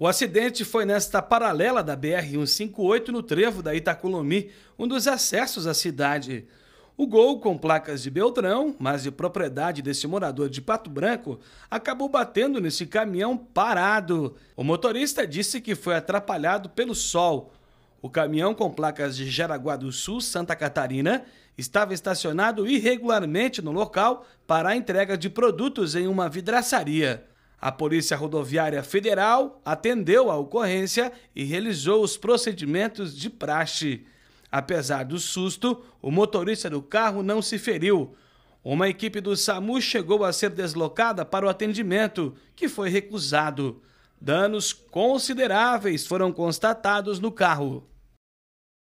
O acidente foi nesta paralela da BR-158 no trevo da Itacolomi, um dos acessos à cidade. O gol, com placas de Beltrão, mas de propriedade desse morador de Pato Branco, acabou batendo nesse caminhão parado. O motorista disse que foi atrapalhado pelo sol. O caminhão com placas de Jaraguá do Sul, Santa Catarina, estava estacionado irregularmente no local para a entrega de produtos em uma vidraçaria. A Polícia Rodoviária Federal atendeu a ocorrência e realizou os procedimentos de praxe. Apesar do susto, o motorista do carro não se feriu. Uma equipe do SAMU chegou a ser deslocada para o atendimento, que foi recusado. Danos consideráveis foram constatados no carro.